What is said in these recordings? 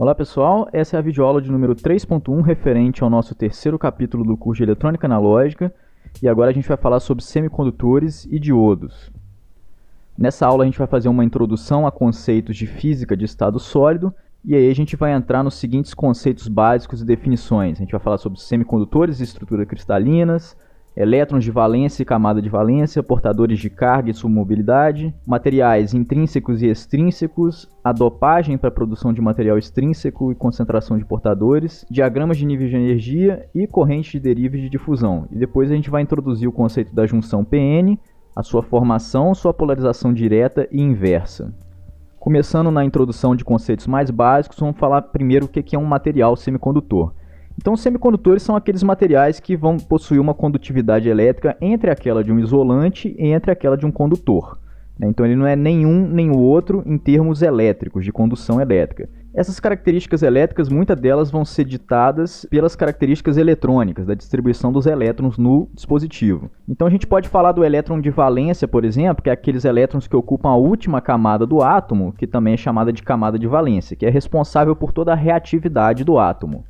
Olá pessoal, essa é a videoaula de número 3.1 referente ao nosso terceiro capítulo do curso de Eletrônica Analógica e agora a gente vai falar sobre semicondutores e diodos. Nessa aula a gente vai fazer uma introdução a conceitos de física de estado sólido e aí a gente vai entrar nos seguintes conceitos básicos e definições. A gente vai falar sobre semicondutores e estruturas cristalinas, elétrons de valência e camada de valência, portadores de carga e submobilidade, materiais intrínsecos e extrínsecos, a dopagem para produção de material extrínseco e concentração de portadores, diagramas de níveis de energia e correntes de e de difusão. E depois a gente vai introduzir o conceito da junção PN, a sua formação, sua polarização direta e inversa. Começando na introdução de conceitos mais básicos, vamos falar primeiro o que é um material semicondutor. Então, semicondutores são aqueles materiais que vão possuir uma condutividade elétrica entre aquela de um isolante e entre aquela de um condutor. Né? Então, ele não é nenhum nem o outro em termos elétricos, de condução elétrica. Essas características elétricas, muitas delas vão ser ditadas pelas características eletrônicas da distribuição dos elétrons no dispositivo. Então a gente pode falar do elétron de valência, por exemplo, que é aqueles elétrons que ocupam a última camada do átomo, que também é chamada de camada de valência, que é responsável por toda a reatividade do átomo.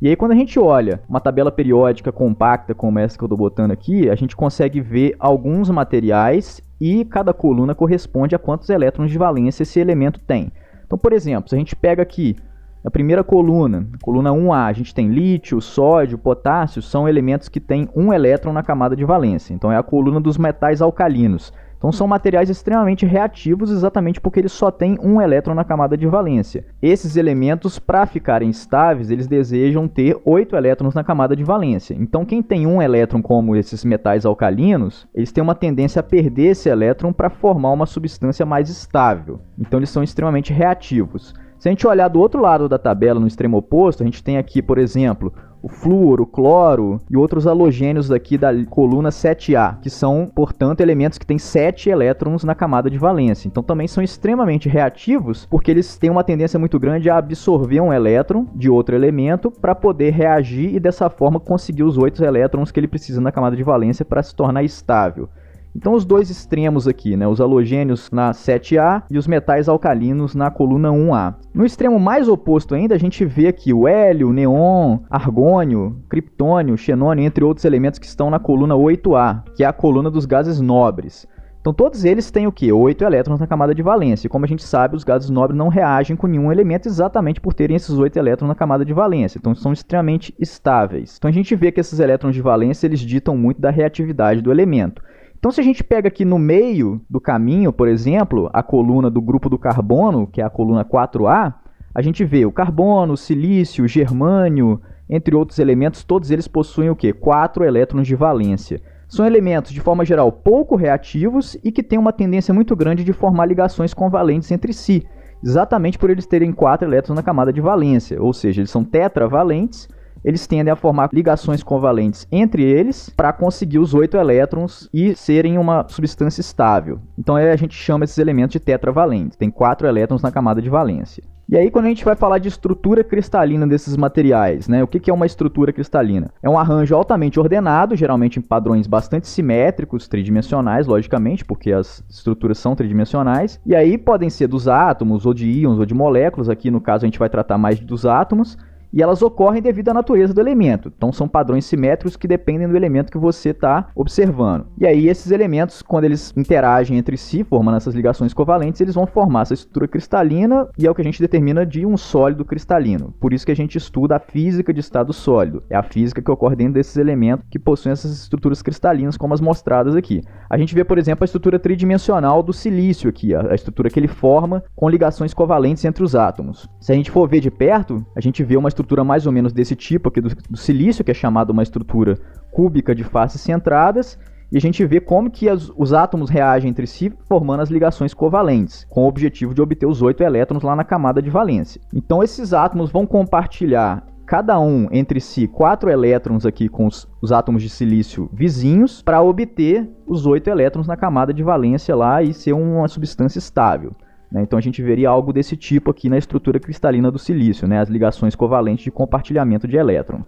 E aí quando a gente olha uma tabela periódica compacta como essa que eu estou botando aqui, a gente consegue ver alguns materiais e cada coluna corresponde a quantos elétrons de valência esse elemento tem. Então, por exemplo, se a gente pega aqui a primeira coluna, coluna 1A, a gente tem lítio, sódio, potássio, são elementos que têm um elétron na camada de valência. Então é a coluna dos metais alcalinos. Então são materiais extremamente reativos exatamente porque eles só têm um elétron na camada de valência. Esses elementos, para ficarem estáveis, eles desejam ter oito elétrons na camada de valência. Então quem tem um elétron, como esses metais alcalinos, eles têm uma tendência a perder esse elétron para formar uma substância mais estável. Então eles são extremamente reativos. Se a gente olhar do outro lado da tabela, no extremo oposto, a gente tem aqui, por exemplo, o flúor, o cloro e outros halogênios aqui da coluna 7A, que são, portanto, elementos que têm 7 elétrons na camada de valência. Então também são extremamente reativos, porque eles têm uma tendência muito grande a absorver um elétron de outro elemento para poder reagir e dessa forma conseguir os 8 elétrons que ele precisa na camada de valência para se tornar estável. Então os dois extremos aqui, né, os halogênios na 7A e os metais alcalinos na coluna 1A. No extremo mais oposto ainda, a gente vê aqui o hélio, neon, argônio, criptônio, xenônio, entre outros elementos que estão na coluna 8A, que é a coluna dos gases nobres. Então todos eles têm o que? 8 elétrons na camada de valência. E como a gente sabe, os gases nobres não reagem com nenhum elemento exatamente por terem esses 8 elétrons na camada de valência. Então são extremamente estáveis. Então a gente vê que esses elétrons de valência eles ditam muito da reatividade do elemento. Então, se a gente pega aqui no meio do caminho, por exemplo, a coluna do grupo do carbono, que é a coluna 4A, a gente vê o carbono, o silício, o germânio, entre outros elementos, todos eles possuem o quê? Quatro elétrons de valência. São elementos, de forma geral, pouco reativos e que têm uma tendência muito grande de formar ligações convalentes entre si, exatamente por eles terem quatro elétrons na camada de valência, ou seja, eles são tetravalentes, eles tendem a formar ligações covalentes entre eles para conseguir os oito elétrons e serem uma substância estável. Então é, a gente chama esses elementos de tetravalente. Tem quatro elétrons na camada de valência. E aí, quando a gente vai falar de estrutura cristalina desses materiais, né? O que, que é uma estrutura cristalina? É um arranjo altamente ordenado, geralmente em padrões bastante simétricos, tridimensionais, logicamente, porque as estruturas são tridimensionais. E aí podem ser dos átomos, ou de íons, ou de moléculas. Aqui no caso a gente vai tratar mais dos átomos e elas ocorrem devido à natureza do elemento. Então são padrões simétricos que dependem do elemento que você está observando. E aí esses elementos, quando eles interagem entre si, formando essas ligações covalentes, eles vão formar essa estrutura cristalina e é o que a gente determina de um sólido cristalino. Por isso que a gente estuda a física de estado sólido. É a física que ocorre dentro desses elementos que possuem essas estruturas cristalinas como as mostradas aqui. A gente vê, por exemplo, a estrutura tridimensional do silício aqui, a estrutura que ele forma com ligações covalentes entre os átomos. Se a gente for ver de perto, a gente vê uma estrutura mais ou menos desse tipo aqui do, do silício, que é chamada uma estrutura cúbica de faces centradas, e a gente vê como que as, os átomos reagem entre si, formando as ligações covalentes, com o objetivo de obter os oito elétrons lá na camada de valência. Então esses átomos vão compartilhar cada um entre si quatro elétrons aqui com os, os átomos de silício vizinhos para obter os oito elétrons na camada de valência lá e ser uma substância estável. Né? Então a gente veria algo desse tipo aqui na estrutura cristalina do silício, né? as ligações covalentes de compartilhamento de elétron.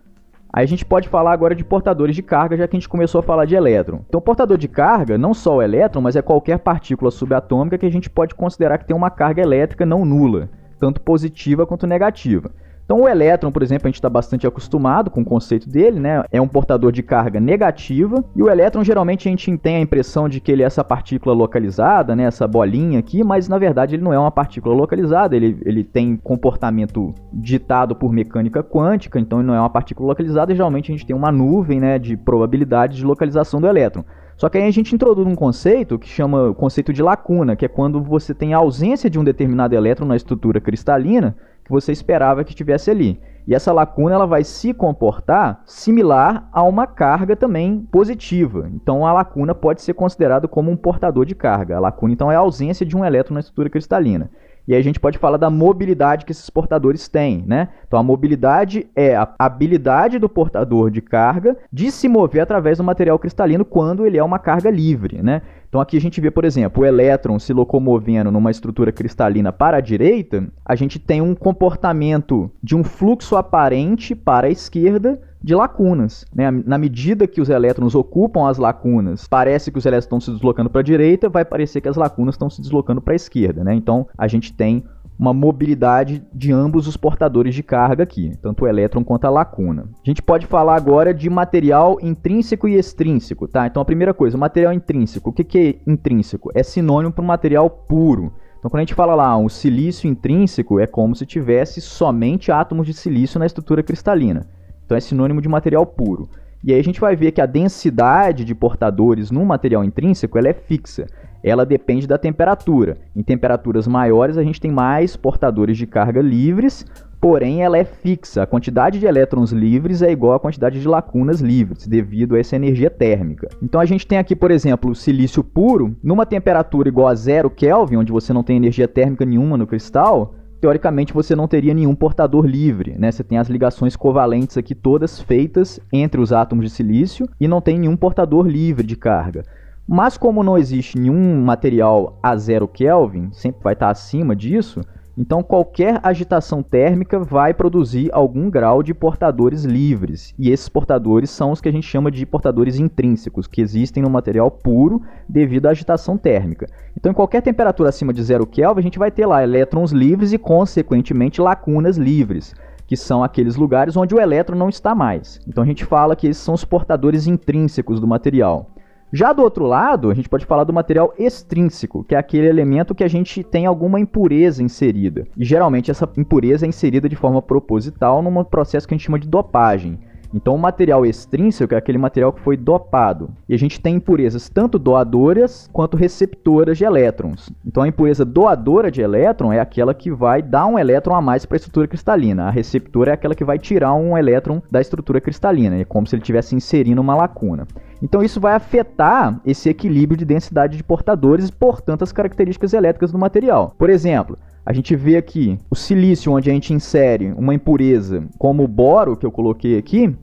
Aí a gente pode falar agora de portadores de carga, já que a gente começou a falar de elétron. Então, portador de carga, não só o é elétron, mas é qualquer partícula subatômica que a gente pode considerar que tem uma carga elétrica não nula, tanto positiva quanto negativa. Então o elétron, por exemplo, a gente está bastante acostumado com o conceito dele, né? É um portador de carga negativa e o elétron geralmente a gente tem a impressão de que ele é essa partícula localizada, né? Essa bolinha aqui, mas na verdade ele não é uma partícula localizada, ele, ele tem comportamento ditado por mecânica quântica, então ele não é uma partícula localizada e geralmente a gente tem uma nuvem, né? De probabilidade de localização do elétron. Só que aí a gente introduz um conceito que chama o conceito de lacuna, que é quando você tem a ausência de um determinado elétron na estrutura cristalina, que você esperava que tivesse ali. E essa lacuna ela vai se comportar similar a uma carga também positiva. Então a lacuna pode ser considerada como um portador de carga. A lacuna então é a ausência de um elétron na estrutura cristalina. E aí a gente pode falar da mobilidade que esses portadores têm, né? Então a mobilidade é a habilidade do portador de carga de se mover através do material cristalino quando ele é uma carga livre, né? Então aqui a gente vê, por exemplo, o elétron se locomovendo numa estrutura cristalina para a direita, a gente tem um comportamento de um fluxo aparente para a esquerda de lacunas. Né? Na medida que os elétrons ocupam as lacunas, parece que os elétrons estão se deslocando para a direita, vai parecer que as lacunas estão se deslocando para a esquerda. Né? Então a gente tem uma mobilidade de ambos os portadores de carga aqui, tanto o elétron quanto a lacuna. A gente pode falar agora de material intrínseco e extrínseco, tá? Então a primeira coisa, material intrínseco. O que, que é intrínseco? É sinônimo para um material puro. Então, quando a gente fala lá um silício intrínseco, é como se tivesse somente átomos de silício na estrutura cristalina. Então é sinônimo de material puro. E aí a gente vai ver que a densidade de portadores no material intrínseco ela é fixa. Ela depende da temperatura. Em temperaturas maiores a gente tem mais portadores de carga livres, porém ela é fixa. A quantidade de elétrons livres é igual à quantidade de lacunas livres, devido a essa energia térmica. Então a gente tem aqui, por exemplo, o silício puro, numa temperatura igual a zero Kelvin, onde você não tem energia térmica nenhuma no cristal, teoricamente você não teria nenhum portador livre, né? Você tem as ligações covalentes aqui todas feitas entre os átomos de silício e não tem nenhum portador livre de carga. Mas como não existe nenhum material a zero Kelvin, sempre vai estar acima disso, então, qualquer agitação térmica vai produzir algum grau de portadores livres, e esses portadores são os que a gente chama de portadores intrínsecos, que existem no material puro devido à agitação térmica. Então, em qualquer temperatura acima de zero Kelvin, a gente vai ter lá elétrons livres e, consequentemente, lacunas livres, que são aqueles lugares onde o elétron não está mais. Então, a gente fala que esses são os portadores intrínsecos do material. Já do outro lado, a gente pode falar do material extrínseco, que é aquele elemento que a gente tem alguma impureza inserida. E geralmente essa impureza é inserida de forma proposital num processo que a gente chama de dopagem. Então, o material extrínseco é aquele material que foi dopado. E a gente tem impurezas tanto doadoras quanto receptoras de elétrons. Então, a impureza doadora de elétron é aquela que vai dar um elétron a mais para a estrutura cristalina. A receptora é aquela que vai tirar um elétron da estrutura cristalina. É como se ele estivesse inserindo uma lacuna. Então, isso vai afetar esse equilíbrio de densidade de portadores e, portanto, as características elétricas do material. Por exemplo, a gente vê aqui o silício, onde a gente insere uma impureza, como o boro que eu coloquei aqui,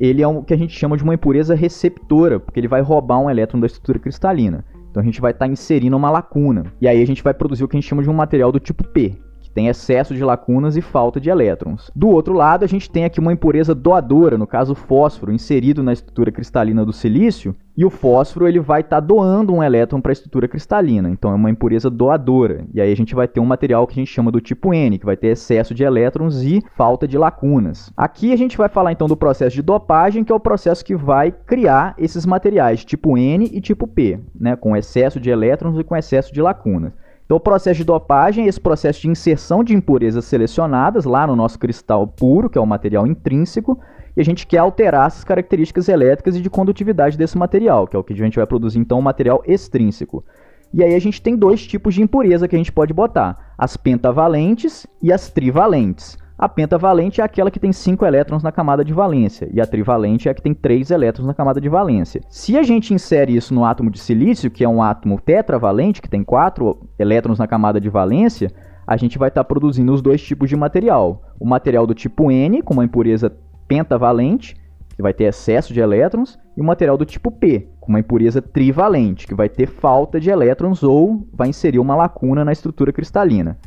ele é o que a gente chama de uma impureza receptora, porque ele vai roubar um elétron da estrutura cristalina. Então a gente vai estar tá inserindo uma lacuna. E aí a gente vai produzir o que a gente chama de um material do tipo P, tem excesso de lacunas e falta de elétrons. Do outro lado, a gente tem aqui uma impureza doadora, no caso fósforo, inserido na estrutura cristalina do silício, e o fósforo ele vai estar tá doando um elétron para a estrutura cristalina, então é uma impureza doadora. E aí a gente vai ter um material que a gente chama do tipo N, que vai ter excesso de elétrons e falta de lacunas. Aqui a gente vai falar então do processo de dopagem, que é o processo que vai criar esses materiais tipo N e tipo P, né, com excesso de elétrons e com excesso de lacunas. Então, o processo de dopagem é esse processo de inserção de impurezas selecionadas lá no nosso cristal puro, que é o material intrínseco, e a gente quer alterar essas características elétricas e de condutividade desse material, que é o que a gente vai produzir então um material extrínseco. E aí a gente tem dois tipos de impureza que a gente pode botar: as pentavalentes e as trivalentes. A pentavalente é aquela que tem 5 elétrons na camada de valência, e a trivalente é a que tem 3 elétrons na camada de valência. Se a gente insere isso no átomo de silício, que é um átomo tetravalente, que tem 4 elétrons na camada de valência, a gente vai estar tá produzindo os dois tipos de material. O material do tipo N, com uma impureza pentavalente, que vai ter excesso de elétrons, e o material do tipo P, com uma impureza trivalente, que vai ter falta de elétrons ou vai inserir uma lacuna na estrutura cristalina.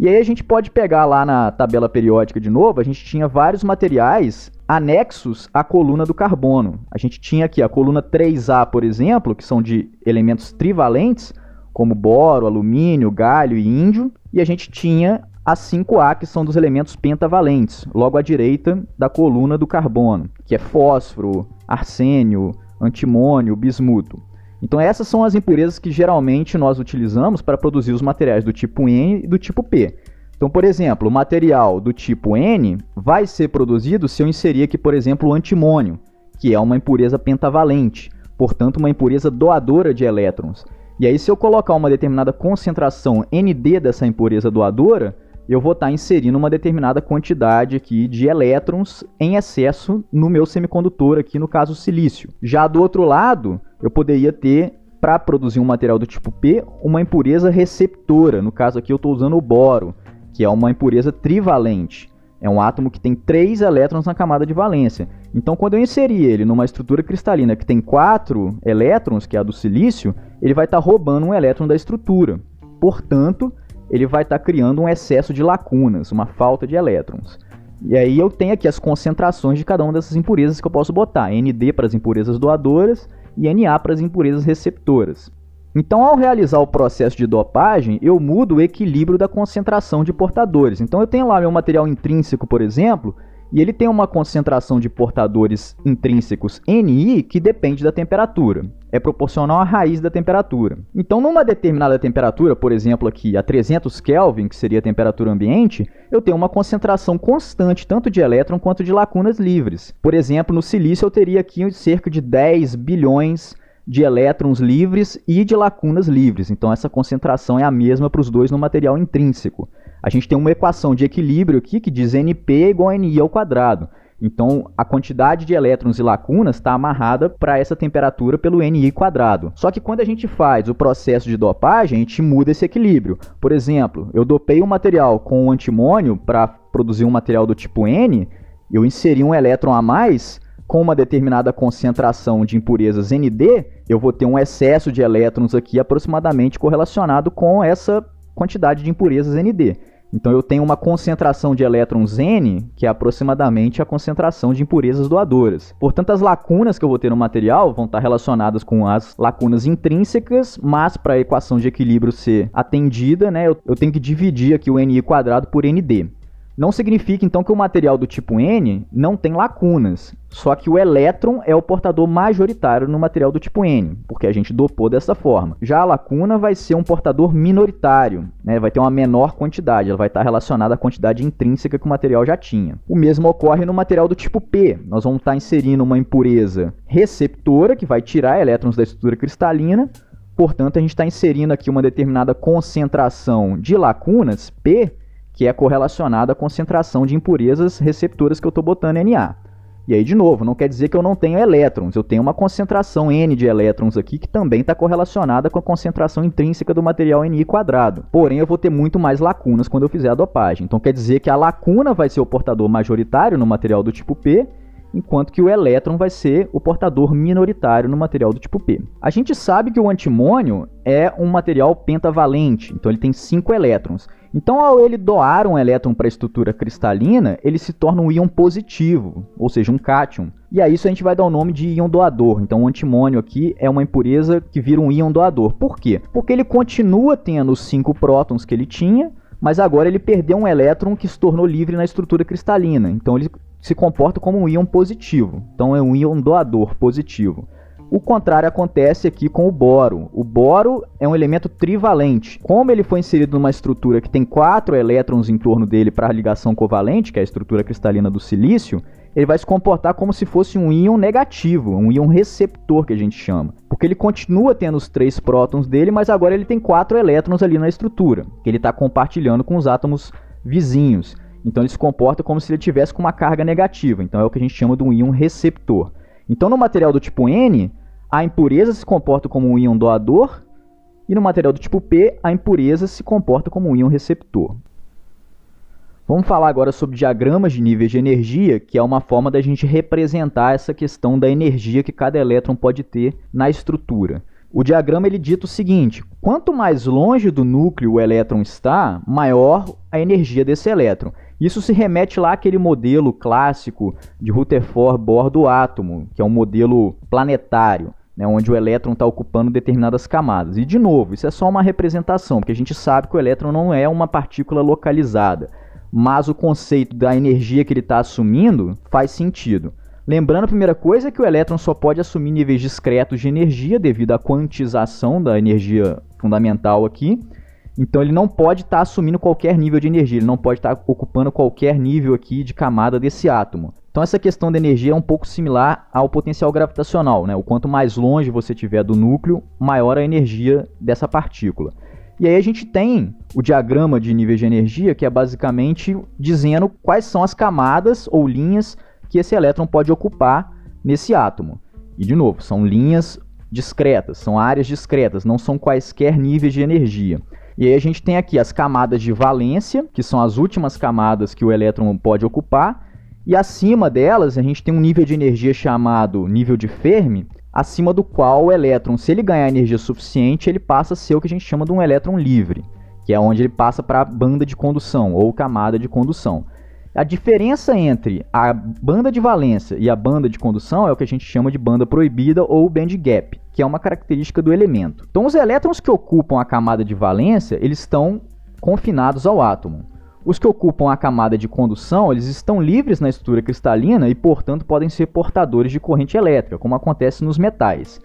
E aí a gente pode pegar lá na tabela periódica de novo, a gente tinha vários materiais anexos à coluna do carbono. A gente tinha aqui a coluna 3A, por exemplo, que são de elementos trivalentes, como boro, alumínio, galho e índio, e a gente tinha a 5A, que são dos elementos pentavalentes, logo à direita da coluna do carbono, que é fósforo, arsênio, antimônio, bismuto. Então essas são as impurezas que geralmente nós utilizamos para produzir os materiais do tipo N e do tipo P. Então, por exemplo, o material do tipo N vai ser produzido se eu inserir aqui, por exemplo, o antimônio, que é uma impureza pentavalente, portanto, uma impureza doadora de elétrons. E aí, se eu colocar uma determinada concentração ND dessa impureza doadora, eu vou estar tá inserindo uma determinada quantidade aqui de elétrons em excesso no meu semicondutor aqui, no caso silício. Já do outro lado, eu poderia ter para produzir um material do tipo P, uma impureza receptora. No caso aqui eu estou usando o boro, que é uma impureza trivalente. É um átomo que tem três elétrons na camada de valência. Então, quando eu inserir ele numa estrutura cristalina que tem quatro elétrons, que é a do silício, ele vai estar tá roubando um elétron da estrutura. Portanto, ele vai estar tá criando um excesso de lacunas, uma falta de elétrons. E aí eu tenho aqui as concentrações de cada uma dessas impurezas que eu posso botar, ND para as impurezas doadoras e Na para as impurezas receptoras. Então, ao realizar o processo de dopagem, eu mudo o equilíbrio da concentração de portadores. Então, eu tenho lá meu material intrínseco, por exemplo, e ele tem uma concentração de portadores intrínsecos NI que depende da temperatura. É proporcional à raiz da temperatura. Então, numa determinada temperatura, por exemplo, aqui a 300 Kelvin, que seria a temperatura ambiente, eu tenho uma concentração constante tanto de elétron quanto de lacunas livres. Por exemplo, no silício eu teria aqui cerca de 10 bilhões de elétrons livres e de lacunas livres. Então, essa concentração é a mesma para os dois no material intrínseco a gente tem uma equação de equilíbrio aqui que diz NP igual a NI ao quadrado. Então, a quantidade de elétrons e lacunas está amarrada para essa temperatura pelo Ni quadrado. Só que quando a gente faz o processo de dopagem, a gente muda esse equilíbrio. Por exemplo, eu dopei um material com antimônio para produzir um material do tipo N, eu inseri um elétron a mais com uma determinada concentração de impurezas ND, eu vou ter um excesso de elétrons aqui aproximadamente correlacionado com essa quantidade de impurezas ND. Então eu tenho uma concentração de elétrons N, que é aproximadamente a concentração de impurezas doadoras. Portanto, as lacunas que eu vou ter no material vão estar relacionadas com as lacunas intrínsecas, mas para a equação de equilíbrio ser atendida, né, eu, eu tenho que dividir aqui o Ni quadrado por ND. Não significa, então, que o material do tipo N não tem lacunas, só que o elétron é o portador majoritário no material do tipo N, porque a gente dopou dessa forma. Já a lacuna vai ser um portador minoritário, né? vai ter uma menor quantidade, ela vai estar relacionada à quantidade intrínseca que o material já tinha. O mesmo ocorre no material do tipo P. Nós vamos estar inserindo uma impureza receptora, que vai tirar elétrons da estrutura cristalina, portanto, a gente está inserindo aqui uma determinada concentração de lacunas, P, que é correlacionada à concentração de impurezas receptoras que eu estou botando Na. E aí, de novo, não quer dizer que eu não tenho elétrons, eu tenho uma concentração N de elétrons aqui que também está correlacionada com a concentração intrínseca do material Ni quadrado. Porém, eu vou ter muito mais lacunas quando eu fizer a dopagem. Então quer dizer que a lacuna vai ser o portador majoritário no material do tipo P enquanto que o elétron vai ser o portador minoritário no material do tipo P. A gente sabe que o antimônio é um material pentavalente, então ele tem cinco elétrons. Então, ao ele doar um elétron para a estrutura cristalina, ele se torna um íon positivo, ou seja, um cátion. E a isso a gente vai dar o nome de íon doador. Então, o antimônio aqui é uma impureza que vira um íon doador. Por quê? Porque ele continua tendo os cinco prótons que ele tinha, mas agora ele perdeu um elétron que se tornou livre na estrutura cristalina. Então ele se comporta como um íon positivo, então é um íon doador positivo. O contrário acontece aqui com o boro. O boro é um elemento trivalente. Como ele foi inserido numa estrutura que tem quatro elétrons em torno dele para a ligação covalente, que é a estrutura cristalina do silício, ele vai se comportar como se fosse um íon negativo, um íon receptor que a gente chama. Porque ele continua tendo os três prótons dele, mas agora ele tem quatro elétrons ali na estrutura, que ele está compartilhando com os átomos vizinhos. Então ele se comporta como se ele tivesse com uma carga negativa. Então é o que a gente chama de um íon receptor. Então no material do tipo N, a impureza se comporta como um íon doador e no material do tipo P, a impureza se comporta como um íon receptor. Vamos falar agora sobre diagramas de níveis de energia, que é uma forma da gente representar essa questão da energia que cada elétron pode ter na estrutura. O diagrama ele dita o seguinte: quanto mais longe do núcleo o elétron está, maior a energia desse elétron. Isso se remete lá àquele modelo clássico de Rutherford Bohr do átomo, que é um modelo planetário, né, onde o elétron está ocupando determinadas camadas. E, de novo, isso é só uma representação, porque a gente sabe que o elétron não é uma partícula localizada, mas o conceito da energia que ele está assumindo faz sentido. Lembrando, a primeira coisa é que o elétron só pode assumir níveis discretos de energia devido à quantização da energia fundamental aqui. Então ele não pode estar tá assumindo qualquer nível de energia, ele não pode estar tá ocupando qualquer nível aqui de camada desse átomo. Então essa questão da energia é um pouco similar ao potencial gravitacional, né? O quanto mais longe você tiver do núcleo, maior a energia dessa partícula. E aí a gente tem o diagrama de níveis de energia, que é basicamente dizendo quais são as camadas ou linhas que esse elétron pode ocupar nesse átomo. E de novo, são linhas discretas, são áreas discretas, não são quaisquer níveis de energia. E aí a gente tem aqui as camadas de valência, que são as últimas camadas que o elétron pode ocupar, e acima delas a gente tem um nível de energia chamado nível de Fermi, acima do qual o elétron, se ele ganhar energia suficiente, ele passa a ser o que a gente chama de um elétron livre, que é onde ele passa para a banda de condução ou camada de condução. A diferença entre a banda de valência e a banda de condução é o que a gente chama de banda proibida ou band gap, que é uma característica do elemento. Então, os elétrons que ocupam a camada de valência, eles estão confinados ao átomo. Os que ocupam a camada de condução, eles estão livres na estrutura cristalina e, portanto, podem ser portadores de corrente elétrica, como acontece nos metais.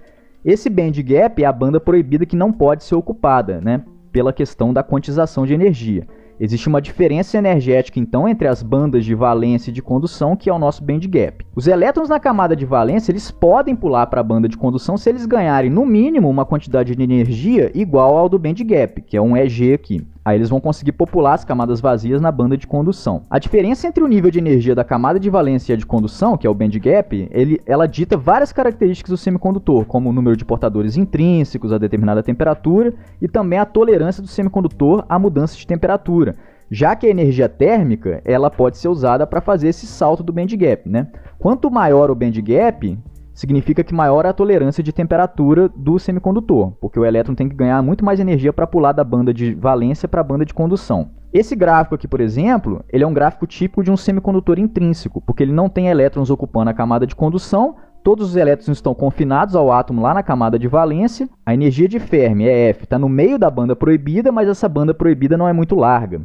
Esse band gap é a banda proibida que não pode ser ocupada, né, pela questão da quantização de energia. Existe uma diferença energética então entre as bandas de valência e de condução, que é o nosso band gap. Os elétrons na camada de valência, eles podem pular para a banda de condução se eles ganharem no mínimo uma quantidade de energia igual ao do band gap, que é um EG aqui. Aí eles vão conseguir popular as camadas vazias na banda de condução. A diferença entre o nível de energia da camada de valência e a de condução, que é o band gap, ele, ela dita várias características do semicondutor, como o número de portadores intrínsecos a determinada temperatura e também a tolerância do semicondutor à mudança de temperatura já que a energia térmica ela pode ser usada para fazer esse salto do band gap, né? Quanto maior o band gap, significa que maior é a tolerância de temperatura do semicondutor, porque o elétron tem que ganhar muito mais energia para pular da banda de valência para a banda de condução. Esse gráfico aqui, por exemplo, ele é um gráfico típico de um semicondutor intrínseco, porque ele não tem elétrons ocupando a camada de condução, todos os elétrons estão confinados ao átomo lá na camada de valência. A energia de Fermi, EF, está no meio da banda proibida, mas essa banda proibida não é muito larga.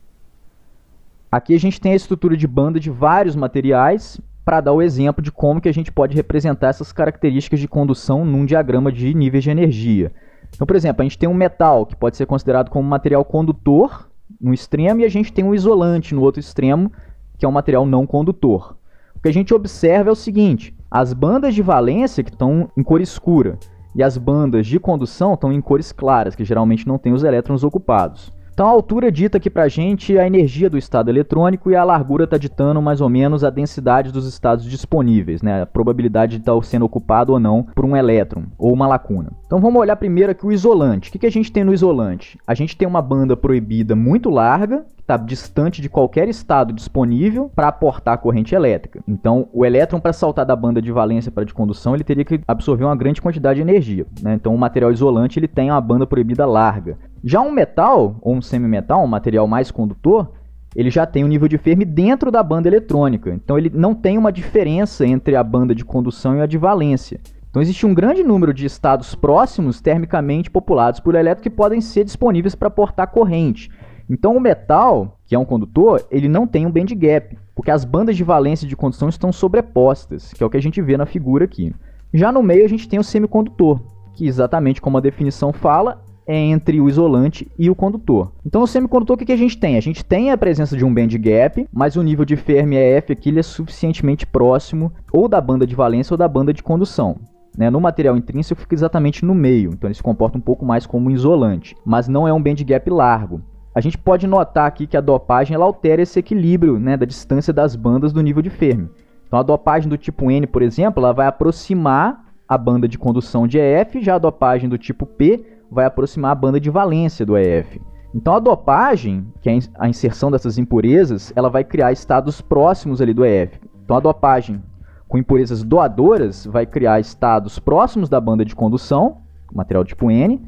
Aqui a gente tem a estrutura de banda de vários materiais, para dar o exemplo de como que a gente pode representar essas características de condução num diagrama de níveis de energia. Então, por exemplo, a gente tem um metal que pode ser considerado como material condutor no extremo e a gente tem um isolante no outro extremo, que é um material não condutor. O que a gente observa é o seguinte: as bandas de valência que estão em cor escura e as bandas de condução estão em cores claras, que geralmente não têm os elétrons ocupados. Então a altura dita aqui pra gente é a energia do estado eletrônico e a largura está ditando mais ou menos a densidade dos estados disponíveis, né? A probabilidade de estar tá sendo ocupado ou não por um elétron ou uma lacuna. Então vamos olhar primeiro aqui o isolante. O que, que a gente tem no isolante? A gente tem uma banda proibida muito larga está distante de qualquer estado disponível para aportar a corrente elétrica. Então, o elétron, para saltar da banda de valência para de condução, ele teria que absorver uma grande quantidade de energia. Né? Então, o material isolante ele tem uma banda proibida larga. Já um metal, ou um semimetal, um material mais condutor, ele já tem um nível de Fermi dentro da banda eletrônica. Então, ele não tem uma diferença entre a banda de condução e a de valência. Então existe um grande número de estados próximos termicamente populados por elétrons que podem ser disponíveis para portar corrente. Então o metal, que é um condutor, ele não tem um band gap, porque as bandas de valência de condução estão sobrepostas, que é o que a gente vê na figura aqui. Já no meio a gente tem o semicondutor, que exatamente como a definição fala, é entre o isolante e o condutor. Então, no semicondutor, o que a gente tem? A gente tem a presença de um band gap, mas o nível de Fermi EF aqui ele é suficientemente próximo ou da banda de valência ou da banda de condução. Né? No material intrínseco fica exatamente no meio, então ele se comporta um pouco mais como um isolante, mas não é um band gap largo. A gente pode notar aqui que a dopagem ela altera esse equilíbrio né, da distância das bandas do nível de Fermi. Então a dopagem do tipo N, por exemplo, ela vai aproximar a banda de condução de EF, já a dopagem do tipo P vai aproximar a banda de valência do EF. Então a dopagem, que é a inserção dessas impurezas, ela vai criar estados próximos ali do EF. Então a dopagem com impurezas doadoras vai criar estados próximos da banda de condução, material tipo N,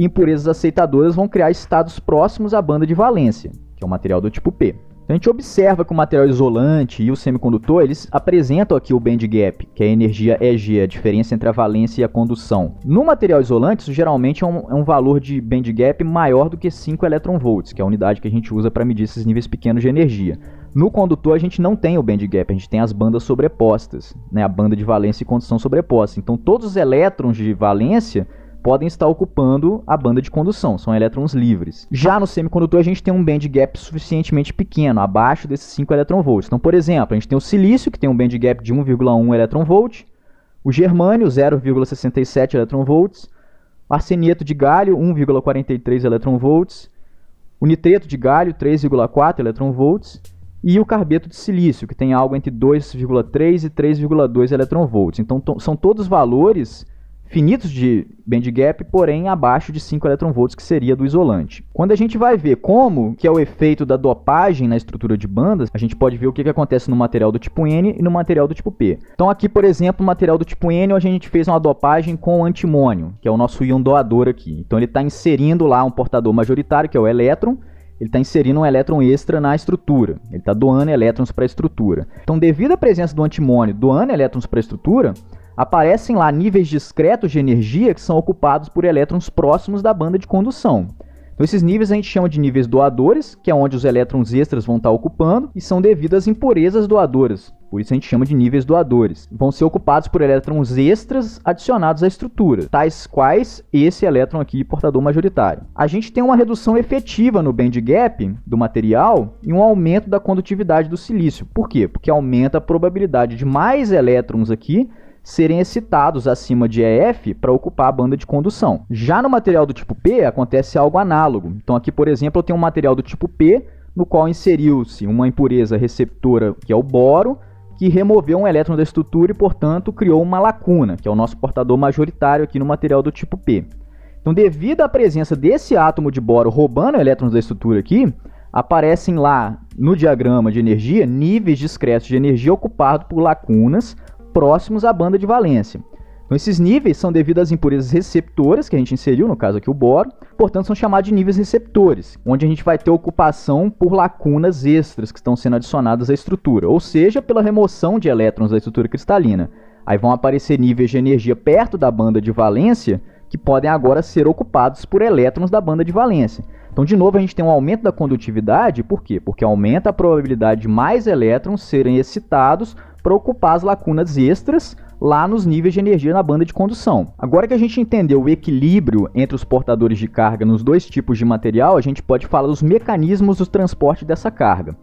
e impurezas aceitadoras vão criar estados próximos à banda de valência, que é um material do tipo P. Então a gente observa que o material isolante e o semicondutor, eles apresentam aqui o band gap, que é a energia EG, a diferença entre a valência e a condução. No material isolante, isso geralmente é um, é um valor de band gap maior do que 5 electronvolts, que é a unidade que a gente usa para medir esses níveis pequenos de energia. No condutor, a gente não tem o band gap, a gente tem as bandas sobrepostas, né? a banda de valência e condução sobreposta. Então todos os elétrons de valência podem estar ocupando a banda de condução, são elétrons livres. Já no semicondutor, a gente tem um band gap suficientemente pequeno, abaixo desses 5 electronvolts. Então, por exemplo, a gente tem o silício, que tem um band gap de 1,1 electronvolt, o germânio, 0,67 o arseneto de galho, 1,43 electronvolts, o nitreto de galho, 3,4 electronvolts, e o carbeto de silício, que tem algo entre 2,3 e 3,2 electronvolts. Então, são todos valores finitos de band gap, porém abaixo de 5 eV, que seria do isolante. Quando a gente vai ver como que é o efeito da dopagem na estrutura de bandas, a gente pode ver o que, que acontece no material do tipo N e no material do tipo P. Então aqui, por exemplo, no material do tipo N, a gente fez uma dopagem com antimônio, que é o nosso íon doador aqui. Então ele está inserindo lá um portador majoritário, que é o elétron, ele está inserindo um elétron extra na estrutura. Ele está doando elétrons para a estrutura. Então, devido à presença do antimônio doando elétrons para a estrutura, aparecem lá níveis discretos de energia que são ocupados por elétrons próximos da banda de condução. Então, esses níveis a gente chama de níveis doadores, que é onde os elétrons extras vão estar ocupando, e são devido às impurezas doadoras. Por isso a gente chama de níveis doadores. Vão ser ocupados por elétrons extras adicionados à estrutura, tais quais esse elétron aqui, portador majoritário. A gente tem uma redução efetiva no band gap do material e um aumento da condutividade do silício. Por quê? Porque aumenta a probabilidade de mais elétrons aqui serem excitados acima de EF para ocupar a banda de condução. Já no material do tipo P acontece algo análogo. Então aqui, por exemplo, eu tenho um material do tipo P no qual inseriu-se uma impureza receptora, que é o boro, que removeu um elétron da estrutura e, portanto, criou uma lacuna, que é o nosso portador majoritário aqui no material do tipo P. Então, devido à presença desse átomo de boro roubando elétrons da estrutura aqui, aparecem lá no diagrama de energia níveis discretos de energia ocupados por lacunas próximos à banda de valência. Então, esses níveis são devido às impurezas receptoras que a gente inseriu, no caso aqui o boro, portanto, são chamados de níveis receptores, onde a gente vai ter ocupação por lacunas extras que estão sendo adicionadas à estrutura, ou seja, pela remoção de elétrons da estrutura cristalina. Aí vão aparecer níveis de energia perto da banda de valência que podem agora ser ocupados por elétrons da banda de valência. Então, de novo, a gente tem um aumento da condutividade, por quê? Porque aumenta a probabilidade de mais elétrons serem excitados para ocupar as lacunas extras lá nos níveis de energia na banda de condução. Agora que a gente entendeu o equilíbrio entre os portadores de carga nos dois tipos de material, a gente pode falar dos mecanismos do transporte dessa carga.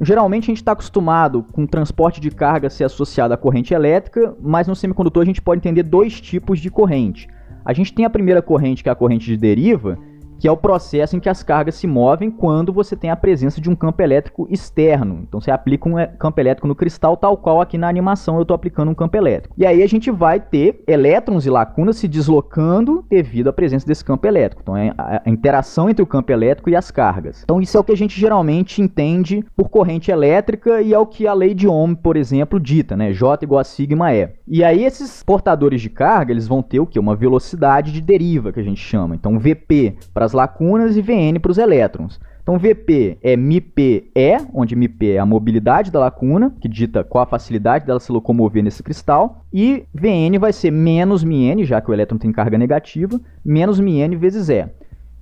Geralmente a gente está acostumado com o transporte de carga ser associado à corrente elétrica, mas no semicondutor a gente pode entender dois tipos de corrente. A gente tem a primeira corrente, que é a corrente de deriva, que é o processo em que as cargas se movem quando você tem a presença de um campo elétrico externo. Então você aplica um é, campo elétrico no cristal, tal qual aqui na animação eu estou aplicando um campo elétrico. E aí a gente vai ter elétrons e lacunas se deslocando devido à presença desse campo elétrico. Então é a interação entre o campo elétrico e as cargas. Então isso é o que a gente geralmente entende por corrente elétrica e é o que a lei de Ohm, por exemplo, dita, né? J igual a sigma E. E aí esses portadores de carga, eles vão ter o que? Uma velocidade de deriva que a gente chama. Então VP para as lacunas e Vn para os elétrons. Então VP é μPe, onde μP é a mobilidade da lacuna, que dita qual a facilidade dela se locomover nesse cristal, e Vn vai ser menos μn, já que o elétron tem carga negativa, menos μn vezes E.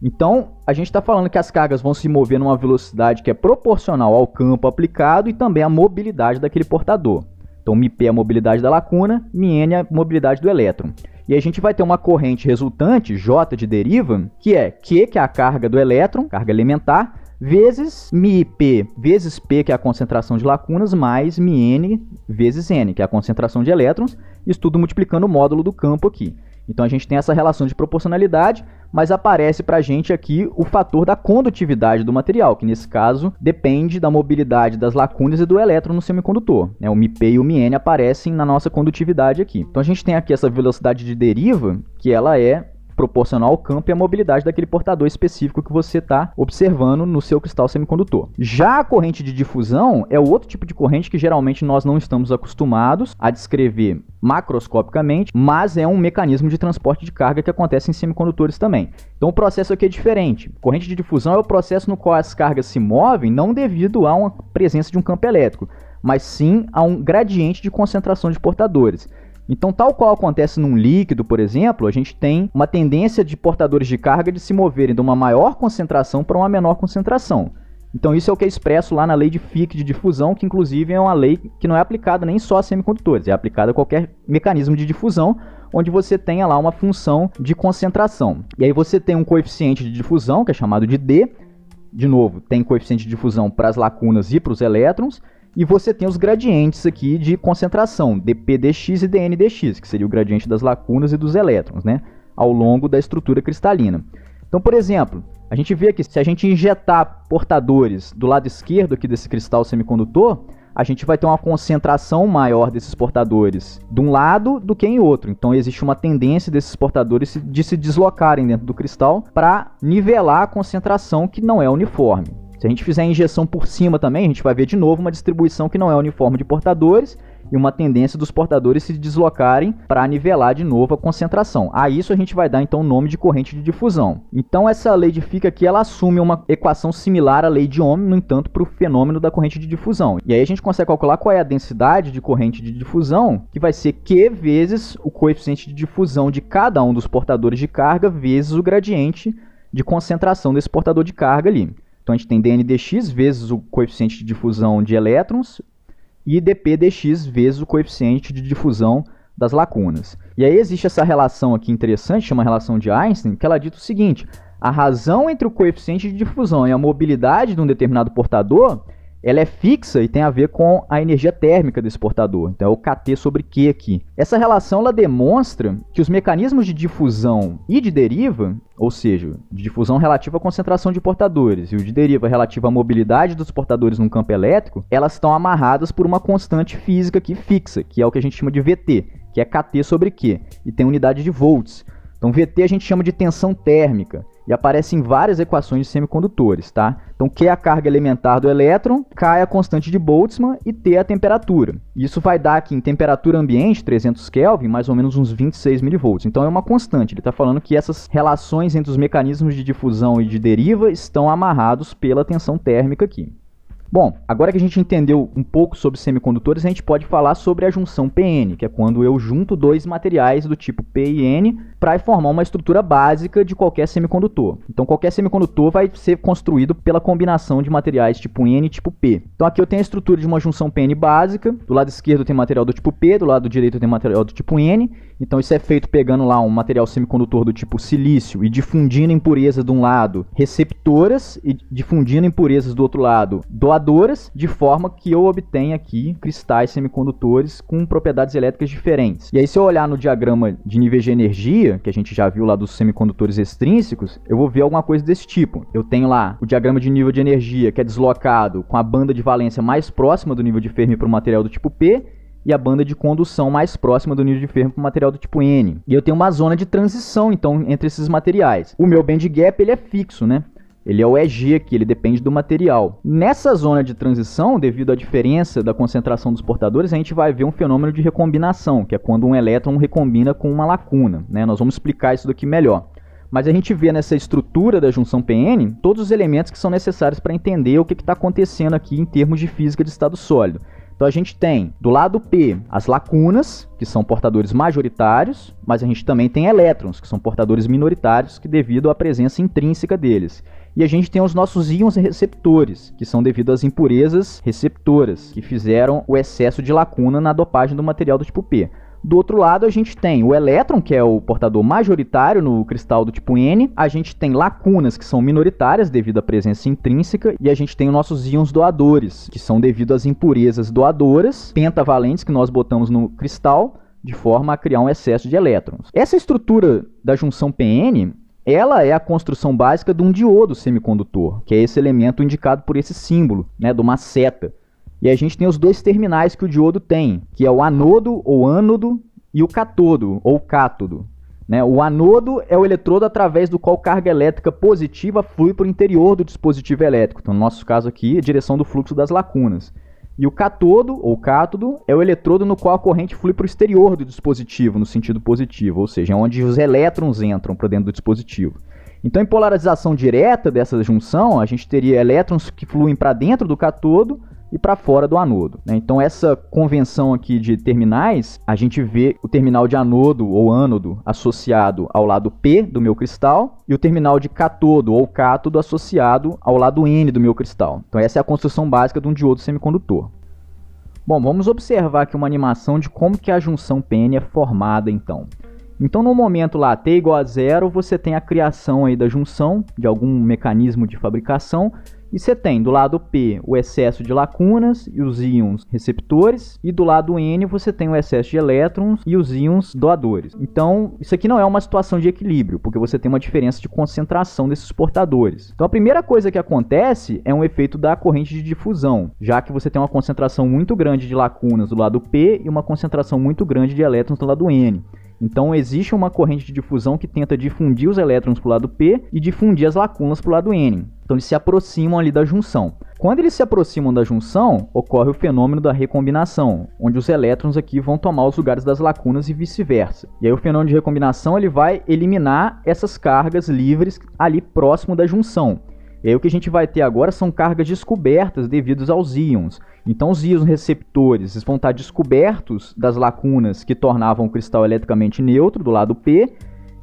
Então, a gente está falando que as cargas vão se mover numa velocidade que é proporcional ao campo aplicado e também à mobilidade daquele portador. Então, μP é a mobilidade da lacuna, μn é a mobilidade do elétron. E a gente vai ter uma corrente resultante, J de deriva, que é Q, que é a carga do elétron, carga elementar, vezes μp vezes p, que é a concentração de lacunas, mais μn vezes n, que é a concentração de elétrons, isso tudo multiplicando o módulo do campo aqui. Então a gente tem essa relação de proporcionalidade, mas aparece para a gente aqui o fator da condutividade do material, que nesse caso depende da mobilidade das lacunas e do elétron no semicondutor. Né? O μp e o MN aparecem na nossa condutividade aqui. Então a gente tem aqui essa velocidade de deriva, que ela é proporcional ao campo e à mobilidade daquele portador específico que você está observando no seu cristal semicondutor. Já a corrente de difusão é o outro tipo de corrente que geralmente nós não estamos acostumados a descrever macroscopicamente, mas é um mecanismo de transporte de carga que acontece em semicondutores também. Então o processo aqui é diferente. Corrente de difusão é o processo no qual as cargas se movem não devido a uma presença de um campo elétrico, mas sim a um gradiente de concentração de portadores. Então, tal qual acontece num líquido, por exemplo, a gente tem uma tendência de portadores de carga de se moverem de uma maior concentração para uma menor concentração. Então, isso é o que é expresso lá na lei de Fick de difusão, que inclusive é uma lei que não é aplicada nem só a semicondutores, é aplicada a qualquer mecanismo de difusão onde você tenha lá uma função de concentração. E aí você tem um coeficiente de difusão, que é chamado de D, de novo, tem coeficiente de difusão para as lacunas e para os elétrons, e você tem os gradientes aqui de concentração, dpdx e dndx, que seria o gradiente das lacunas e dos elétrons, né? Ao longo da estrutura cristalina. Então, por exemplo, a gente vê que se a gente injetar portadores do lado esquerdo aqui desse cristal semicondutor, a gente vai ter uma concentração maior desses portadores de um lado do que em outro. Então existe uma tendência desses portadores de se deslocarem dentro do cristal para nivelar a concentração que não é uniforme. Se a gente fizer a injeção por cima também, a gente vai ver de novo uma distribuição que não é uniforme de portadores e uma tendência dos portadores se deslocarem para nivelar de novo a concentração. A isso a gente vai dar então o nome de corrente de difusão. Então essa lei de Fick aqui ela assume uma equação similar à lei de Ohm, no entanto, para o fenômeno da corrente de difusão. E aí a gente consegue calcular qual é a densidade de corrente de difusão, que vai ser Q vezes o coeficiente de difusão de cada um dos portadores de carga vezes o gradiente de concentração desse portador de carga ali. Então a gente tem dN dx vezes o coeficiente de difusão de elétrons e dP dx vezes o coeficiente de difusão das lacunas. E aí existe essa relação aqui interessante, chama relação de Einstein, que ela dita o seguinte: a razão entre o coeficiente de difusão e a mobilidade de um determinado portador ela é fixa e tem a ver com a energia térmica desse portador. Então é o KT sobre Q aqui. Essa relação ela demonstra que os mecanismos de difusão e de deriva, ou seja, de difusão relativa à concentração de portadores e o de deriva relativa à mobilidade dos portadores num campo elétrico, elas estão amarradas por uma constante física aqui fixa, que é o que a gente chama de VT, que é KT sobre Q, e tem unidade de volts. Então VT a gente chama de tensão térmica e aparecem várias equações de semicondutores, tá? Então, Q é a carga elementar do elétron, K é a constante de Boltzmann e T é a temperatura. Isso vai dar aqui em temperatura ambiente, 300 Kelvin, mais ou menos uns 26 milivolts. Então, é uma constante. Ele está falando que essas relações entre os mecanismos de difusão e de deriva estão amarrados pela tensão térmica aqui. Bom, agora que a gente entendeu um pouco sobre semicondutores, a gente pode falar sobre a junção PN, que é quando eu junto dois materiais do tipo P e N para formar uma estrutura básica de qualquer semicondutor. Então, qualquer semicondutor vai ser construído pela combinação de materiais tipo N e tipo P. Então, aqui eu tenho a estrutura de uma junção PN básica, do lado esquerdo tem material do tipo P, do lado direito tem material do tipo N. Então, isso é feito pegando lá um material semicondutor do tipo silício e difundindo impurezas de um lado receptoras e difundindo impurezas do outro lado do de forma que eu obtenha aqui cristais semicondutores com propriedades elétricas diferentes. E aí, se eu olhar no diagrama de níveis de energia, que a gente já viu lá dos semicondutores extrínsecos, eu vou ver alguma coisa desse tipo. Eu tenho lá o diagrama de nível de energia, que é deslocado com a banda de valência mais próxima do nível de Fermi para o material do tipo P, e a banda de condução mais próxima do nível de Fermi para o material do tipo N. E eu tenho uma zona de transição, então, entre esses materiais. O meu band gap ele é fixo, né? Ele é o EG, que ele depende do material. Nessa zona de transição, devido à diferença da concentração dos portadores, a gente vai ver um fenômeno de recombinação, que é quando um elétron recombina com uma lacuna. Né? Nós vamos explicar isso daqui melhor. Mas a gente vê nessa estrutura da junção PN todos os elementos que são necessários para entender o que está acontecendo aqui em termos de física de estado sólido. Então a gente tem do lado P as lacunas, que são portadores majoritários, mas a gente também tem elétrons, que são portadores minoritários, que devido à presença intrínseca deles. E a gente tem os nossos íons receptores, que são devido às impurezas receptoras, que fizeram o excesso de lacuna na dopagem do material do tipo P. Do outro lado, a gente tem o elétron, que é o portador majoritário no cristal do tipo N, a gente tem lacunas, que são minoritárias devido à presença intrínseca, e a gente tem os nossos íons doadores, que são devido às impurezas doadoras, pentavalentes, que nós botamos no cristal, de forma a criar um excesso de elétrons. Essa estrutura da junção PN ela é a construção básica de um diodo semicondutor, que é esse elemento indicado por esse símbolo, né, de uma seta. E a gente tem os dois terminais que o diodo tem, que é o anodo ou ânodo e o catodo ou cátodo. Né? O anodo é o eletrodo através do qual carga elétrica positiva flui para o interior do dispositivo elétrico. Então, no nosso caso aqui, a é direção do fluxo das lacunas. E o catodo ou cátodo é o eletrodo no qual a corrente flui para o exterior do dispositivo, no sentido positivo, ou seja, é onde os elétrons entram para dentro do dispositivo. Então, em polarização direta dessa junção, a gente teria elétrons que fluem para dentro do catodo e para fora do anodo. Né? Então essa convenção aqui de terminais, a gente vê o terminal de anodo ou ânodo associado ao lado P do meu cristal e o terminal de catodo ou cátodo associado ao lado N do meu cristal. Então essa é a construção básica de um diodo semicondutor. Bom, vamos observar aqui uma animação de como que a junção PN é formada então. Então no momento lá T igual a zero, você tem a criação aí da junção de algum mecanismo de fabricação e você tem do lado P o excesso de lacunas e os íons receptores, e do lado N você tem o excesso de elétrons e os íons doadores. Então, isso aqui não é uma situação de equilíbrio, porque você tem uma diferença de concentração desses portadores. Então, a primeira coisa que acontece é um efeito da corrente de difusão, já que você tem uma concentração muito grande de lacunas do lado P e uma concentração muito grande de elétrons do lado N. Então existe uma corrente de difusão que tenta difundir os elétrons para o lado P e difundir as lacunas para o lado N. Então eles se aproximam ali da junção. Quando eles se aproximam da junção, ocorre o fenômeno da recombinação, onde os elétrons aqui vão tomar os lugares das lacunas e vice-versa. E aí o fenômeno de recombinação ele vai eliminar essas cargas livres ali próximo da junção. E aí, o que a gente vai ter agora são cargas descobertas devido aos íons. Então, os íons receptores vão estar descobertos das lacunas que tornavam o cristal eletricamente neutro do lado P,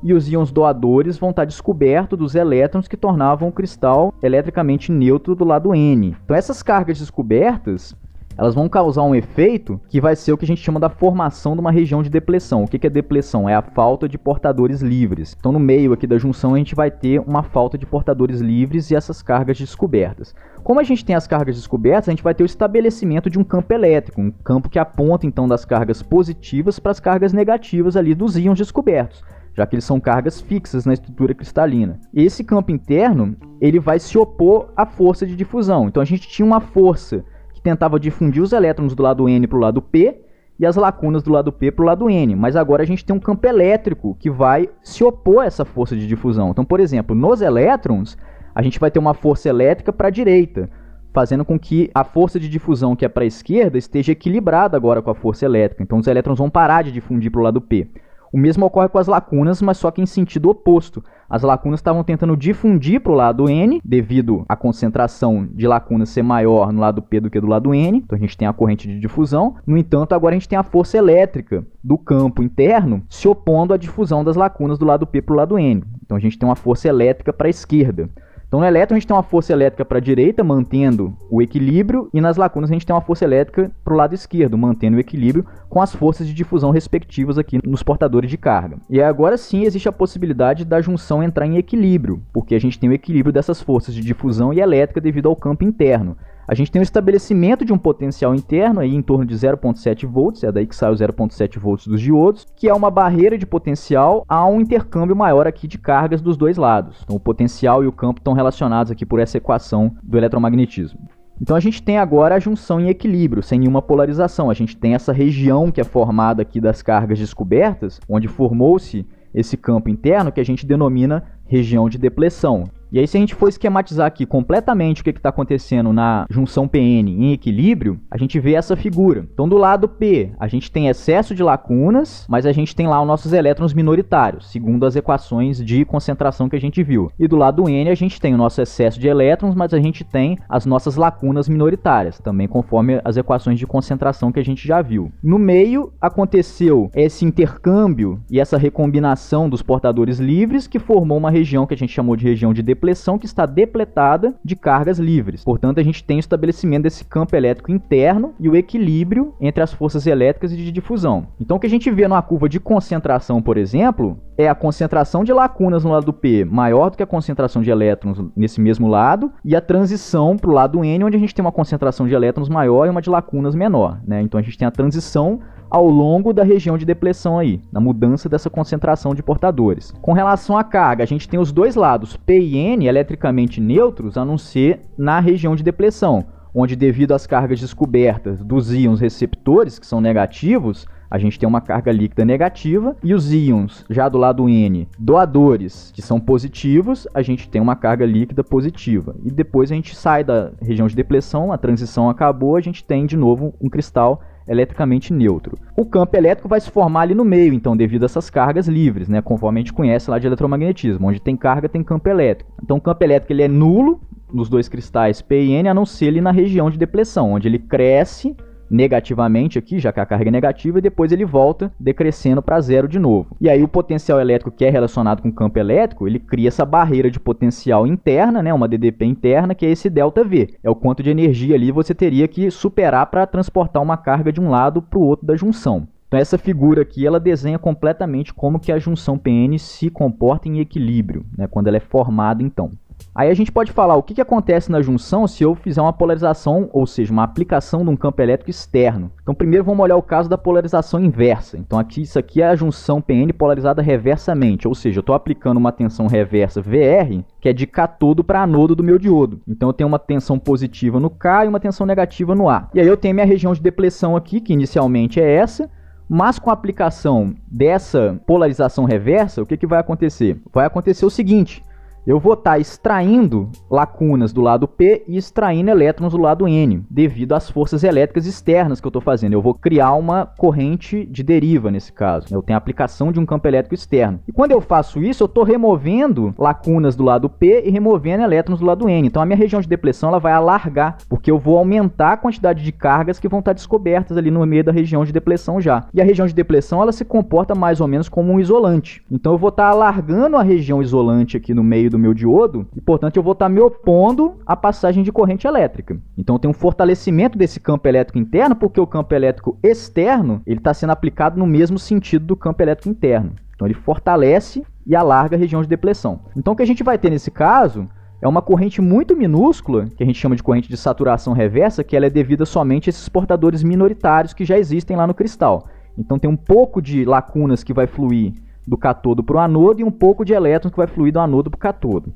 e os íons doadores vão estar descobertos dos elétrons que tornavam o cristal eletricamente neutro do lado N. Então, essas cargas descobertas elas vão causar um efeito que vai ser o que a gente chama da formação de uma região de depleção. O que é depleção? É a falta de portadores livres. Então, no meio aqui da junção, a gente vai ter uma falta de portadores livres e essas cargas descobertas. Como a gente tem as cargas descobertas, a gente vai ter o estabelecimento de um campo elétrico, um campo que aponta então das cargas positivas para as cargas negativas ali dos íons descobertos já que eles são cargas fixas na estrutura cristalina. Esse campo interno, ele vai se opor à força de difusão. Então a gente tinha uma força tentava difundir os elétrons do lado N para o lado P e as lacunas do lado P para o lado N. Mas agora a gente tem um campo elétrico que vai se opor a essa força de difusão. Então, por exemplo, nos elétrons, a gente vai ter uma força elétrica para a direita, fazendo com que a força de difusão que é para a esquerda esteja equilibrada agora com a força elétrica. Então, os elétrons vão parar de difundir para o lado P. O mesmo ocorre com as lacunas, mas só que em sentido oposto. As lacunas estavam tentando difundir para o lado N, devido à concentração de lacunas ser maior no lado P do que do lado N, então a gente tem a corrente de difusão. No entanto, agora a gente tem a força elétrica do campo interno se opondo à difusão das lacunas do lado P para o lado N. Então a gente tem uma força elétrica para a esquerda. Então no elétron a gente tem uma força elétrica para a direita, mantendo o equilíbrio, e nas lacunas a gente tem uma força elétrica para o lado esquerdo, mantendo o equilíbrio com as forças de difusão respectivas aqui nos portadores de carga. E agora sim existe a possibilidade da junção entrar em equilíbrio, porque a gente tem o equilíbrio dessas forças de difusão e elétrica devido ao campo interno. A gente tem o estabelecimento de um potencial interno aí em torno de 0,7 volts, é daí que sai o 0,7 volts dos diodos, que é uma barreira de potencial a um intercâmbio maior aqui de cargas dos dois lados. Então, o potencial e o campo estão relacionados aqui por essa equação do eletromagnetismo. Então a gente tem agora a junção em equilíbrio, sem nenhuma polarização. A gente tem essa região que é formada aqui das cargas descobertas, onde formou-se esse campo interno que a gente denomina região de depleção. E aí, se a gente for esquematizar aqui completamente o que está acontecendo na junção PN em equilíbrio, a gente vê essa figura. Então, do lado P, a gente tem excesso de lacunas, mas a gente tem lá os nossos elétrons minoritários, segundo as equações de concentração que a gente viu. E do lado N, a gente tem o nosso excesso de elétrons, mas a gente tem as nossas lacunas minoritárias, também conforme as equações de concentração que a gente já viu. No meio, aconteceu esse intercâmbio e essa recombinação dos portadores livres, que formou uma região que a gente chamou de região de depleção fleção que está depletada de cargas livres. Portanto, a gente tem o estabelecimento desse campo elétrico interno e o equilíbrio entre as forças elétricas e de difusão. Então, o que a gente vê numa curva de concentração, por exemplo, é a concentração de lacunas no lado do P maior do que a concentração de elétrons nesse mesmo lado e a transição para o lado N, onde a gente tem uma concentração de elétrons maior e uma de lacunas menor. Né? Então a gente tem a transição ao longo da região de depressão aí, na mudança dessa concentração de portadores. Com relação à carga, a gente tem os dois lados, P e N eletricamente neutros, a não ser na região de depressão, onde devido às cargas descobertas dos íons receptores, que são negativos, a gente tem uma carga líquida negativa, e os íons, já do lado N, doadores, que são positivos, a gente tem uma carga líquida positiva. E depois a gente sai da região de depressão, a transição acabou, a gente tem de novo um cristal eletricamente neutro. O campo elétrico vai se formar ali no meio, então, devido a essas cargas livres, né, conforme a gente conhece lá de eletromagnetismo, onde tem carga tem campo elétrico. Então, o campo elétrico ele é nulo nos dois cristais P e N, a não ser ali na região de depressão, onde ele cresce negativamente aqui, já que é a carga é negativa, e depois ele volta decrescendo para zero de novo. E aí o potencial elétrico que é relacionado com o campo elétrico, ele cria essa barreira de potencial interna, né, uma DDP interna, que é esse ΔV. É o quanto de energia ali você teria que superar para transportar uma carga de um lado para o outro da junção. Então essa figura aqui ela desenha completamente como que a junção PN se comporta em equilíbrio, né, quando ela é formada então. Aí a gente pode falar o que, que acontece na junção se eu fizer uma polarização, ou seja, uma aplicação de um campo elétrico externo. Então primeiro vamos olhar o caso da polarização inversa. Então aqui isso aqui é a junção PN polarizada reversamente, ou seja, eu estou aplicando uma tensão reversa VR, que é de catodo para anodo do meu diodo. Então eu tenho uma tensão positiva no K e uma tensão negativa no A. E aí eu tenho minha região de depressão aqui, que inicialmente é essa, mas com a aplicação dessa polarização reversa, o que, que vai acontecer? Vai acontecer o seguinte eu vou estar tá extraindo lacunas do lado P e extraindo elétrons do lado N, devido às forças elétricas externas que eu estou fazendo. Eu vou criar uma corrente de deriva nesse caso. Né? Eu tenho a aplicação de um campo elétrico externo. E quando eu faço isso, eu estou removendo lacunas do lado P e removendo elétrons do lado N. Então a minha região de depressão ela vai alargar, porque eu vou aumentar a quantidade de cargas que vão estar tá descobertas ali no meio da região de depressão já. E a região de depressão ela se comporta mais ou menos como um isolante. Então eu vou estar tá alargando a região isolante aqui no meio do meu diodo, e portanto eu vou estar tá me opondo à passagem de corrente elétrica. Então tem um fortalecimento desse campo elétrico interno, porque o campo elétrico externo ele está sendo aplicado no mesmo sentido do campo elétrico interno. Então ele fortalece e alarga a região de depressão. Então o que a gente vai ter nesse caso é uma corrente muito minúscula, que a gente chama de corrente de saturação reversa, que ela é devida somente a esses portadores minoritários que já existem lá no cristal. Então tem um pouco de lacunas que vai fluir do catodo para o anodo e um pouco de elétrons que vai fluir do anodo para o catodo.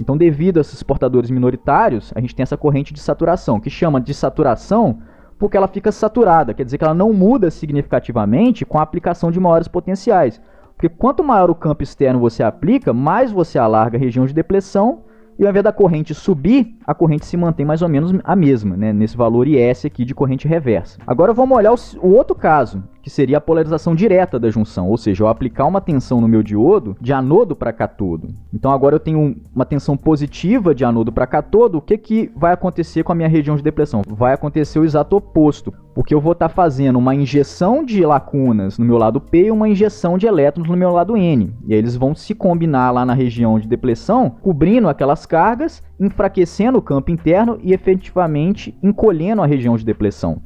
Então, devido a esses portadores minoritários, a gente tem essa corrente de saturação, que chama de saturação porque ela fica saturada, quer dizer que ela não muda significativamente com a aplicação de maiores potenciais. Porque quanto maior o campo externo você aplica, mais você alarga a região de depressão e ao invés da corrente subir, a corrente se mantém mais ou menos a mesma, né? nesse valor IS aqui de corrente reversa. Agora vamos olhar o outro caso, que seria a polarização direta da junção, ou seja, eu aplicar uma tensão no meu diodo de anodo para catodo. Então agora eu tenho uma tensão positiva de anodo para catodo, o que, que vai acontecer com a minha região de depressão? Vai acontecer o exato oposto, porque eu vou estar tá fazendo uma injeção de lacunas no meu lado P e uma injeção de elétrons no meu lado N. E aí eles vão se combinar lá na região de depressão, cobrindo aquelas cargas, enfraquecendo o campo interno e efetivamente encolhendo a região de depressão.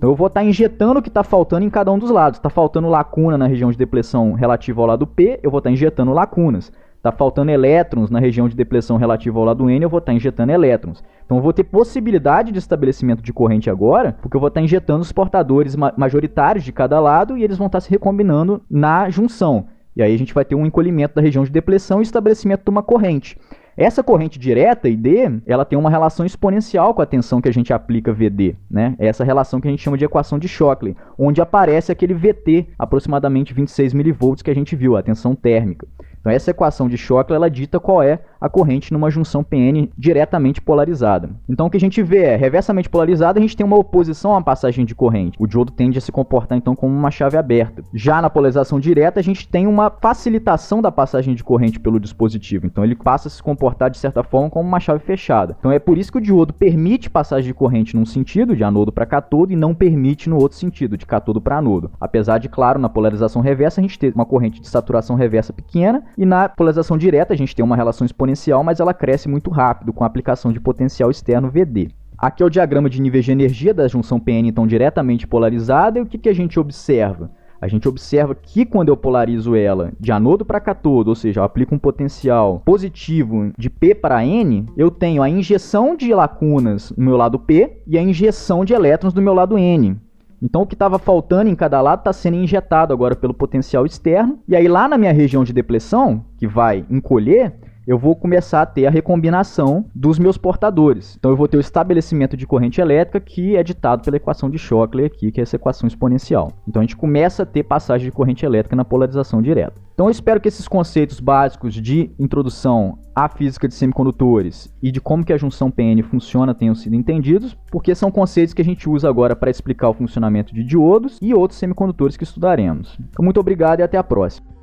Então eu vou estar tá injetando o que está faltando em cada um dos lados. Está faltando lacuna na região de depressão relativa ao lado P, eu vou estar tá injetando lacunas. Está faltando elétrons na região de depressão relativa ao lado N, eu vou estar tá injetando elétrons. Então eu vou ter possibilidade de estabelecimento de corrente agora, porque eu vou estar tá injetando os portadores majoritários de cada lado e eles vão estar tá se recombinando na junção. E aí a gente vai ter um encolhimento da região de depressão e estabelecimento de uma corrente. Essa corrente direta, ID, ela tem uma relação exponencial com a tensão que a gente aplica VD, né? É essa relação que a gente chama de equação de Shockley, onde aparece aquele VT, aproximadamente 26 mV que a gente viu, a tensão térmica. Então essa equação de Shockley, ela dita qual é a corrente numa junção PN diretamente polarizada. Então o que a gente vê é, reversamente polarizada, a gente tem uma oposição à passagem de corrente. O diodo tende a se comportar então como uma chave aberta. Já na polarização direta, a gente tem uma facilitação da passagem de corrente pelo dispositivo. Então ele passa a se comportar de certa forma como uma chave fechada. Então é por isso que o diodo permite passagem de corrente num sentido, de anodo para catodo, e não permite no outro sentido, de catodo para anodo. Apesar de, claro, na polarização reversa a gente ter uma corrente de saturação reversa pequena e na polarização direta a gente tem uma relação exponencial exponencial, mas ela cresce muito rápido com a aplicação de potencial externo VD. Aqui é o diagrama de níveis de energia da junção PN então diretamente polarizada e o que, que a gente observa? A gente observa que quando eu polarizo ela de anodo para catodo, ou seja, eu aplico um potencial positivo de P para N, eu tenho a injeção de lacunas no meu lado P e a injeção de elétrons do meu lado N. Então, o que estava faltando em cada lado está sendo injetado agora pelo potencial externo. E aí, lá na minha região de depressão, que vai encolher, eu vou começar a ter a recombinação dos meus portadores. Então eu vou ter o estabelecimento de corrente elétrica que é ditado pela equação de Shockley aqui, que é essa equação exponencial. Então a gente começa a ter passagem de corrente elétrica na polarização direta. Então eu espero que esses conceitos básicos de introdução à física de semicondutores e de como que a junção PN funciona tenham sido entendidos, porque são conceitos que a gente usa agora para explicar o funcionamento de diodos e outros semicondutores que estudaremos. Então, muito obrigado e até a próxima.